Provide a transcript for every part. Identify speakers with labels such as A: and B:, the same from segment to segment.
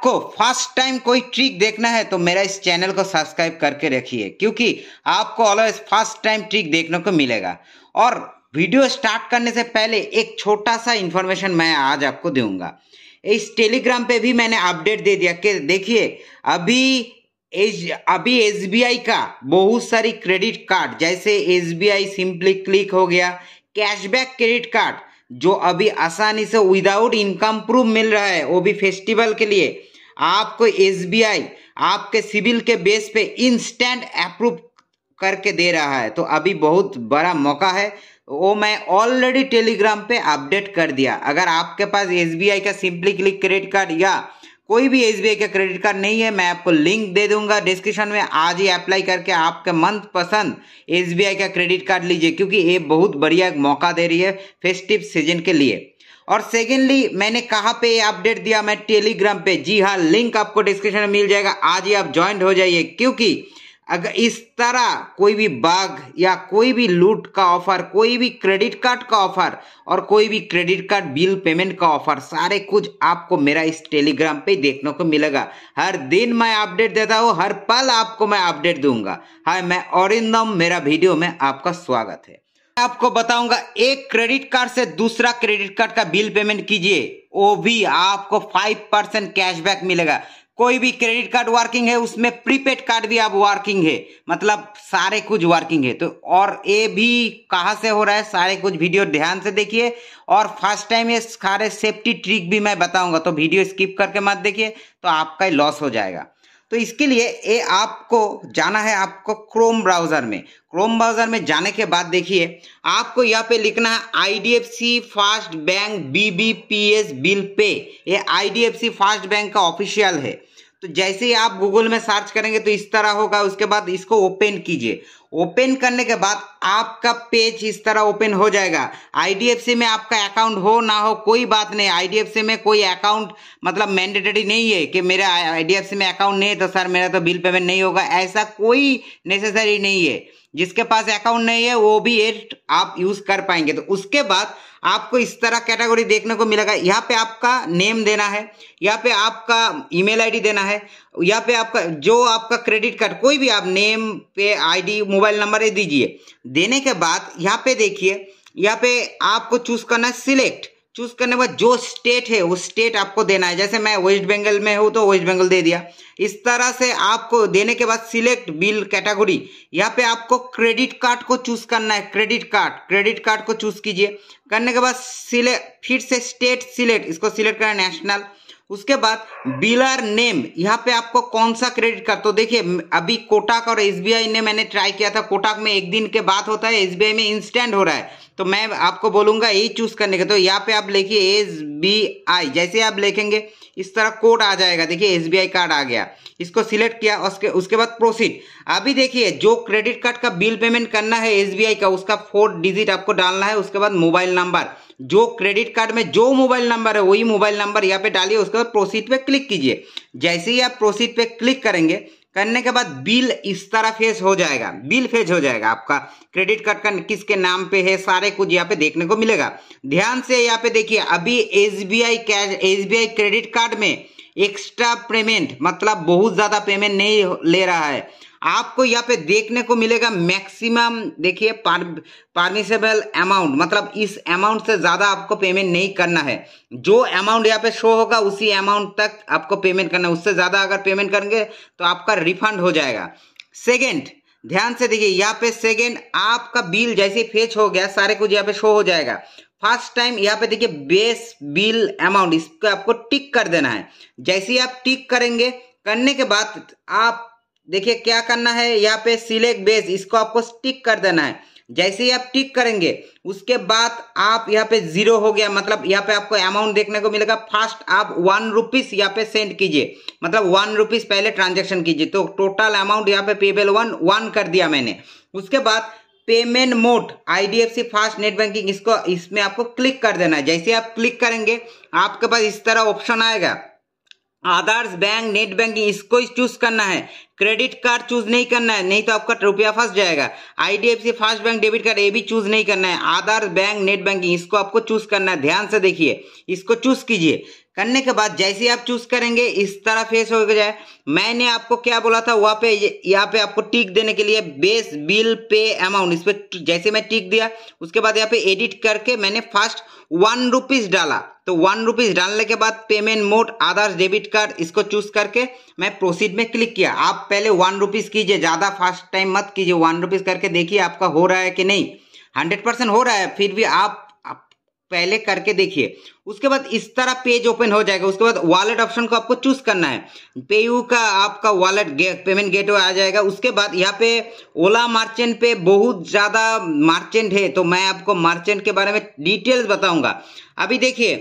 A: आपको first time कोई trick देखना है तो मेरा इस चैनल को सब्सक्राइब करके रखिए क्योंकि आपको ऑलवेज फर्स्ट टाइम ट्रिक देखने को मिलेगा और वीडियो स्टार्ट करने से पहले एक छोटा सा इन्फॉर्मेशन मैं आज आपको दूंगा इस टेलीग्राम पे भी मैंने अपडेट दे दिया कि देखिए अभी एज, अभी एस का बहुत सारी क्रेडिट कार्ड जैसे एस सिंपली क्लिक हो गया कैशबैक क्रेडिट कार्ड जो अभी आसानी से विदाउट इनकम प्रूफ मिल रहा है वो भी फेस्टिवल के लिए आपको एसबीआई आपके सिविल के बेस पे इंस्टेंट अप्रूव करके दे रहा है तो अभी बहुत बड़ा मौका है वो मैं ऑलरेडी टेलीग्राम पे अपडेट कर दिया अगर आपके पास एसबीआई का सिंपली क्लिक क्रेडिट कार्ड या कोई भी एस का क्रेडिट कार्ड नहीं है मैं आपको लिंक दे दूंगा डिस्क्रिप्शन में आज ही अप्लाई करके आपके मन पसंद एस का क्रेडिट कार्ड लीजिए क्योंकि ये बहुत बढ़िया मौका दे रही है फेस्टिव सीजन के लिए और सेकेंडली मैंने कहाँ पे अपडेट दिया मैं टेलीग्राम पे जी हाँ लिंक आपको डिस्क्रिप्शन में मिल जाएगा आज ही आप ज्वाइंट हो जाइए क्योंकि अगर इस तरह कोई भी बाग या कोई भी लूट का ऑफर कोई भी क्रेडिट कार्ड का ऑफर और कोई भी क्रेडिट कार्ड बिल पेमेंट का ऑफर सारे कुछ आपको मेरा इस टेलीग्राम पे देखने को मिलेगा हर दिन मैं अपडेट देता हूँ हर पल आपको मैं अपडेट दूंगा हाय मैं औरिंदम मेरा वीडियो में आपका स्वागत है आपको बताऊंगा एक क्रेडिट कार्ड से दूसरा क्रेडिट कार्ड का बिल पेमेंट कीजिए वो भी आपको फाइव परसेंट कैशबैक मिलेगा कोई भी क्रेडिट कार्ड वर्किंग है उसमें प्रीपेड कार्ड भी आप वर्किंग है मतलब सारे कुछ वर्किंग है तो और ये भी कहाँ से हो रहा है सारे कुछ वीडियो ध्यान से देखिए और फर्स्ट टाइम ये सारे सेफ्टी ट्रिक भी मैं बताऊंगा तो वीडियो स्किप करके मत देखिए तो आपका ही लॉस हो जाएगा तो इसके लिए ये आपको जाना है आपको क्रोम ब्राउज़र में क्रोम ब्राउज़र में जाने के बाद देखिए आपको यहाँ पे लिखना है I D F C first bank B B P S bill pay ये I D F C first bank का ऑफिशियल है तो जैसे ही आप गूगल में सर्च करेंगे तो इस तरह होगा उसके बाद इसको ओपन कीजिए ओपन करने के बाद आपका पेज इस तरह ओपन हो जाएगा आईडीएफसी में आपका अकाउंट हो ना हो कोई बात नहीं आईडीएफसी में कोई अकाउंट मतलब मैंडेटरी नहीं है कि मेरा आईडीएफसी में अकाउंट नहीं है तो सर मेरा तो बिल पेमेंट नहीं होगा ऐसा कोई नेसेसरी नहीं है जिसके पास अकाउंट नहीं है वो भी एट आप यूज कर पाएंगे तो उसके बाद आपको इस तरह कैटेगरी देखने को मिलेगा यहाँ पे आपका नेम देना है यहाँ पे आपका ईमेल आईडी देना है यहाँ पे आपका जो आपका क्रेडिट कार्ड कोई भी आप नेम पे आईडी मोबाइल नंबर ये दीजिए देने के बाद यहाँ पे देखिए यहाँ पे आपको चूज करना है सिलेक्ट चूज करने के बाद जो स्टेट है वो स्टेट आपको देना है जैसे मैं वेस्ट बंगाल में हूँ तो वेस्ट बंगाल दे दिया इस तरह से आपको देने के बाद सिलेक्ट बिल कैटेगरी यहाँ पे आपको क्रेडिट कार्ड को चूज करना है क्रेडिट कार्ड क्रेडिट कार्ड को चूज कीजिए करने के बाद सिलेक्ट फिर से स्टेट सिलेक्ट इसको सिलेक्ट करना है नेशनल उसके बाद बिलर नेम यहाँ पे आपको कौन सा क्रेडिट कार्ड तो देखिए अभी कोटाक और एसबीआई ने मैंने ट्राई किया था कोटाक में एक दिन के बाद होता है एसबीआई में इंस्टेंट हो रहा है तो मैं आपको बोलूंगा यही चूज करने का तो यहाँ पे आप लिखिए एस बी आई जैसे आप लिखेंगे इस तरह कोड आ जाएगा देखिए एसबीआई कार्ड आ गया इसको सिलेक्ट किया उसके उसके बाद प्रोसीड अभी देखिए जो क्रेडिट कार्ड का बिल पेमेंट करना है एसबीआई का उसका फोर डिजिट आपको डालना है उसके बाद मोबाइल नंबर जो क्रेडिट कार्ड में जो मोबाइल नंबर है वही मोबाइल नंबर यहाँ पे डालिए उसके बाद प्रोसीड पे क्लिक कीजिए जैसे ही आप प्रोसीड पे क्लिक करेंगे करने के बाद बिल इस तरह फेस हो जाएगा बिल फेस हो जाएगा आपका क्रेडिट कार्ड का किसके नाम पे है सारे कुछ यहाँ पे देखने को मिलेगा ध्यान से यहाँ पे देखिए अभी S B I cash S B I credit card में एक्स्ट्रा पेमेंट मतलब बहुत ज्यादा पेमेंट नहीं ले रहा है आपको यहाँ पे देखने को मिलेगा मैक्सिमम देखिए परमिसेबल अमाउंट मतलब इस अमाउंट से ज़्यादा आपको पेमेंट नहीं करना है जो अमाउंट यहाँ पे शो होगा उसी अमाउंट तक आपको पेमेंट करना है उससे ज़्यादा अगर पेमेंट करेंगे तो आपका रिफंड हो जाएगा सेकेंड ध्यान से देखिए यहाँ पे सेकेंड आपका बिल जैसे फेच हो गया सारे कुछ यहाँ पे शो हो जाएगा फर्स्ट टाइम यहाँ पे देखिए बेस बिल अमाउंट इसको आपको टिक कर देना है जैसे ही आप टिक करेंगे करने के बाद आप देखिए क्या करना है यहाँ पे सिलेक्ट बेस इसको आपको टिक कर देना है जैसे ही आप टिक करेंगे उसके बाद आप यहाँ पे जीरो हो गया मतलब यहाँ पे आपको अमाउंट देखने को मिलेगा फर्स्ट आप वन रुपीज यहाँ पे सेंड कीजिए मतलब वन रुपीज पहले ट्रांजेक्शन कीजिए तो टोटल अमाउंट यहाँ पे पेबल वन वन कर दिया मैंने उसके बाद payment mode IDFC first net banking इसको इसमें आपको क्लिक कर देना है जैसे आप क्लिक करेंगे आपके पास इस तरह ऑप्शन आएगा आदर्श बैंक नेट बैंकिंग इसको ही चूज करना है क्रेडिट कार्ड चूज नहीं करना है नहीं तो आपका रुपया फंस जाएगा IDFC first bank debit card ये भी चूज नहीं करना है आधार बैंक नेट बैंकिंग इसको आपको चूज करना है ध्यान से देखिए इसको चूज कीजिए करने के बाद जैसे आप चूज करेंगे इस तरह फेस हो जाए मैंने आपको क्या बोला था वहां पे यहाँ पे आपको टिक देने के लिए बेस बिल पे अमाउंट इस पर जैसे मैं टिक दिया उसके बाद यहाँ पे एडिट करके मैंने फर्स्ट वन रुपीज डाला तो वन रुपीज डालने के बाद payment mode Aadhaar debit card इसको चूज करके मैं प्रोसीड में क्लिक किया आप पहले वन रुपीज कीजिए ज्यादा फर्स्ट टाइम मत कीजिए वन रुपीज करके देखिए आपका हो रहा है कि नहीं हंड्रेड परसेंट हो रहा है फिर भी आप पहले करके देखिए उसके बाद इस तरह पेज ओपन हो जाएगा उसके बाद वॉलेट ऑप्शन को आपको चूज करना है पेयू का आपका वॉलेट गे, पेमेंट गेटवे आ जाएगा उसके बाद यहाँ पे ओला मार्चेंट पे बहुत ज़्यादा मार्चेंट है तो मैं आपको मार्चेंट के बारे में डिटेल्स बताऊंगा अभी देखिए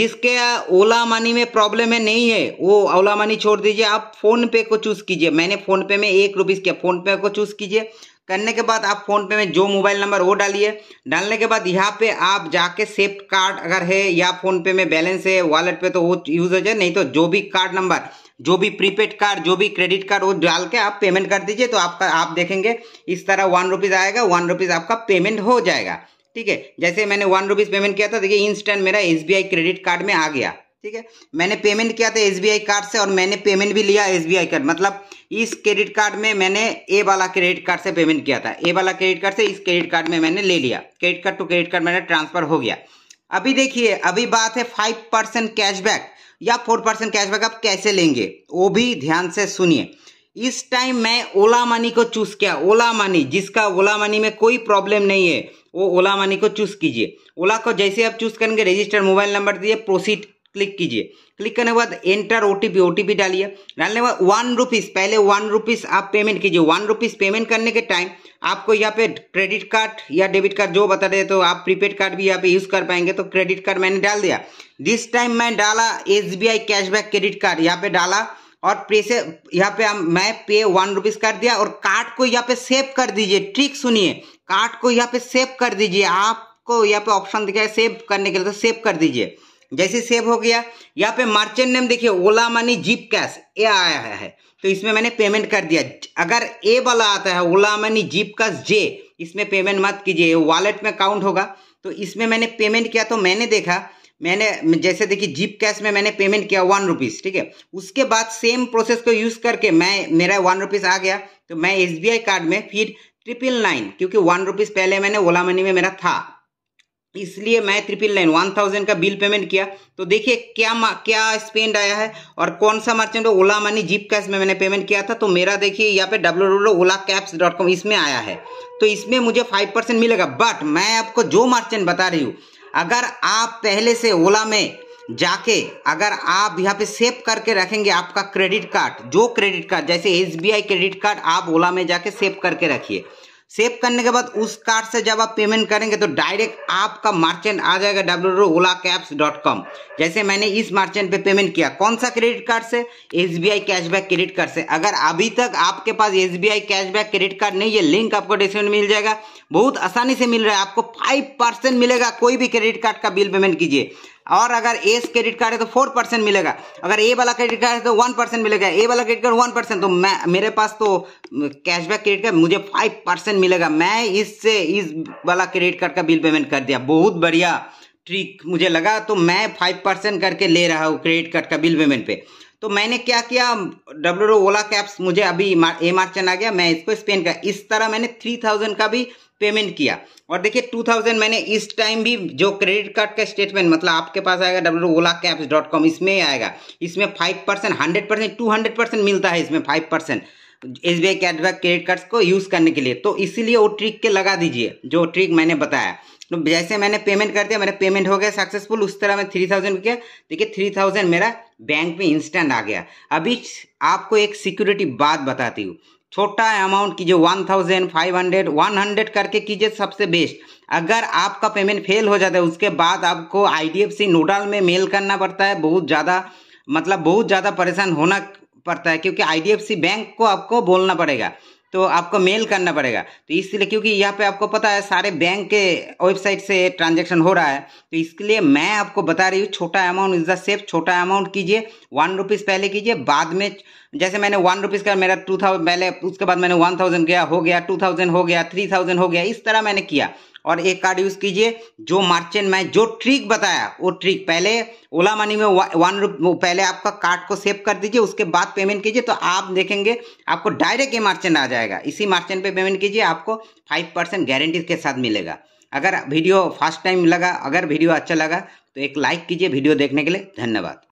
A: जिसके ओला मनी में प्रॉब्लम है नहीं है वो ओला मनी छोड़ दीजिए आप फोन पे को चूज कीजिए मैंने फोन पे में एक रुपीज़ किया फोन पे को चूज कीजिए करने के बाद आप फोन पे में जो मोबाइल नंबर वो डालिए डालने के बाद यहाँ पे आप जाके सेफ कार्ड अगर है या फोन पे में बैलेंस है वॉलेट पे तो वो यूज हो जाए नहीं तो जो भी कार्ड नंबर जो भी प्रीपेड कार्ड जो भी क्रेडिट कार्ड वो डाल के आप पेमेंट कर दीजिए तो आपका आप देखेंगे इस तरह वन रुपीज़ आएगा वन रुपीज़ आपका पेमेंट हो जाएगा ठीक है जैसे मैंने वन रुपीज़ पेमेंट किया था देखिए इंस्टेंट मेरा एस क्रेडिट कार्ड में आ गया ठीक है मैंने पेमेंट किया था एस कार्ड से और मैंने पेमेंट भी लिया एस कार्ड मतलब इस क्रेडिट कार्ड में मैंने ए वाला क्रेडिट कार्ड से पेमेंट किया था ए वाला क्रेडिट कार्ड से इस क्रेडिट कार्ड में मैंने ले लिया credit card to credit card मेरा ट्रांसफर हो गया अभी देखिए अभी बात है फाइव परसेंट कैशबैक या फोर परसेंट कैशबैक आप कैसे लेंगे वो भी ध्यान से सुनिए इस टाइम मैं ओला मनी को चूज किया ओला मनी जिसका ओला मनी में कोई प्रॉब्लम नहीं है वो ओला मनी को चूज कीजिए ओला को जैसे आप चूज करेंगे रजिस्टर मोबाइल नंबर दिए प्रोसीड क्लिक कीजिए क्लिक करने के बाद एंटर ओटीपी ओटीपी डालिए डालने के बाद वन रुपीज़ पहले वन रुपीज़ आप पेमेंट कीजिए वन रुपीज़ पेमेंट करने के टाइम आपको यहाँ पे क्रेडिट कार्ड या डेबिट कार्ड जो बता दे तो आप प्रीपेड कार्ड भी यहाँ पे यूज़ कर पाएंगे तो क्रेडिट कार्ड मैंने डाल दिया दिस टाइम मैं डाला एस कैशबैक क्रेडिट कार्ड यहाँ पे डाला और पे से यहाँ पे हम मैं पे वन रुपीज़ कर दिया और कार्ड को यहाँ पे सेव कर दीजिए ट्रिक सुनिए कार्ड को यहाँ पे सेव कर दीजिए आपको यहाँ पे ऑप्शन दिखाया सेव करने के लिए तो सेव कर दीजिए जैसे सेव हो गया यहाँ पे मर्चेंट नेम देखिए ओला मनी जीप कैश ये आया है तो इसमें मैंने पेमेंट कर दिया अगर ए वाला आता है ओला मनी जीप कैश जे इसमें पेमेंट मत कीजिए वॉलेट में काउंट होगा तो इसमें मैंने पेमेंट किया तो मैंने देखा मैंने जैसे देखिए जीप कैश में मैंने पेमेंट किया वन रुपीज़ ठीक है उसके बाद सेम प्रोसेस को यूज़ करके मैं मेरा वन रुपीज़ आ गया तो मैं एस कार्ड में फिर ट्रिपल नाइन क्योंकि वन रुपीज़ पहले मैंने ओला मनी में मेरा था इसलिए मैं ट्रिपल नाइन वन थाउजेंड का बिल पेमेंट किया तो देखिए क्या क्या स्पेंड आया है और कौन सा मर्चेंट ओला मनी जीप कैश में मैंने पेमेंट किया था तो मेरा देखिए यहाँ पे W W Ola cabs dot com इसमें आया है तो इसमें मुझे फाइव परसेंट मिलेगा बट मैं आपको जो मर्चेंट बता रही हूँ अगर आप पहले से ओला में जाके अगर आप यहाँ पे सेव करके रखेंगे आपका क्रेडिट कार्ड जो क्रेडिट कार्ड जैसे एस क्रेडिट कार्ड आप ओला में जाके सेव करके रखिए सेव करने के बाद उस कार्ड से जब आप पेमेंट करेंगे तो डायरेक्ट आपका मार्चेंट आ जाएगा W Ola cabs dot com जैसे मैंने इस मर्चेंट पे पेमेंट किया कौन सा क्रेडिट कार्ड से S B I cashback credit card से अगर अभी तक आपके पास S B I cashback credit card नहीं है लिंक आपको डिस्क्रिप्शन मिल जाएगा बहुत आसानी से मिल रहा है आपको फाइव परसेंट मिलेगा कोई भी क्रेडिट कार्ड का बिल पेमेंट कीजिए और अगर ए क्रेडिट कार्ड है तो फोर परसेंट मिलेगा अगर ए वाला क्रेडिट कार्ड है तो वन परसेंट मिलेगा ए वाला क्रेडिट कार्ड वन परसेंट तो मैं मेरे पास तो कैशबैक क्रेडिट कार्ड मुझे फाइव परसेंट मिलेगा मैं इससे इस वाला क्रेडिट कार्ड का बिल पेमेंट कर दिया बहुत बढ़िया ट्रिक मुझे लगा तो मैं फाइव परसेंट करके ले रहा हूँ क्रेडिट कार्ड का बिल पेमेंट पे तो मैंने क्या किया डब्ल्यू ओला कैप्स मुझे अभी ए मार्चन आ गया मैं इसको स्पेन का इस तरह मैंने थ्री थाउजेंड का भी पेमेंट किया और देखिए 2000 मैंने इस टाइम भी जो क्रेडिट कार्ड का स्टेटमेंट मतलब आपके पास आएगा W Ola cabs dot com इसमें आएगा इसमें five percent hundred percent two hundred percent मिलता है इसमें five percent S B I cashback credit cards को यूज़ करने के लिए तो इसीलिए वो ट्रिक के लगा दीजिए जो ट्रिक मैंने बताया तो जैसे मैंने पेमेंट कर दिया मेरा पेमेंट हो गया सक्सेसफुल उस तरह मैं थ्री थाउजेंड किया देखिए थ्री थाउजेंड मेरा बैंक में इंस्टेंट आ गया अभी आपको एक सिक्योरिटी बात बताती हूँ छोटा अमाउंट कीजिए one thousand five hundred one hundred करके कीजिए सबसे बेस्ट अगर आपका पेमेंट फेल हो जाता है उसके बाद आपको आईडीएफसी नोडल में मेल करना पड़ता है बहुत ज़्यादा मतलब बहुत ज़्यादा परेशान होना पड़ता है क्योंकि आईडीएफसी बैंक को आपको बोलना पड़ेगा तो आपको मेल करना पड़ेगा तो इसलिए क्योंकि यहाँ पे आपको पता है सारे बैंक के वेबसाइट से ट्रांजेक्शन हो रहा है तो इसके लिए मैं आपको बता रही हूँ छोटा अमाउंट इज द सेफ छोटा अमाउंट कीजिए वन रुपीज़ पहले कीजिए बाद में जैसे मैंने वन रुपीज़ का मेरा टू थाउजेंड पहले उसके बाद मैंने वन थाउजेंड गया हो गया टू थाउजेंड हो गया थ्री थाउजेंड हो गया इस तरह मैंने किया और एक कार्ड यूज कीजिए जो मार्चेंट मैं जो ट्रिक बताया वो ट्रिक पहले ओला मनी में वन पहले आपका कार्ड को सेव कर दीजिए उसके बाद पेमेंट कीजिए तो आप देखेंगे आपको डायरेक्ट ये मार्चेंट आ जाएगा इसी मार्चेंट पे पेमेंट कीजिए आपको फाइव परसेंट गारंटी के साथ मिलेगा अगर वीडियो फर्स्ट टाइम लगा अगर वीडियो अच्छा लगा तो एक लाइक कीजिए वीडियो देखने के लिए धन्यवाद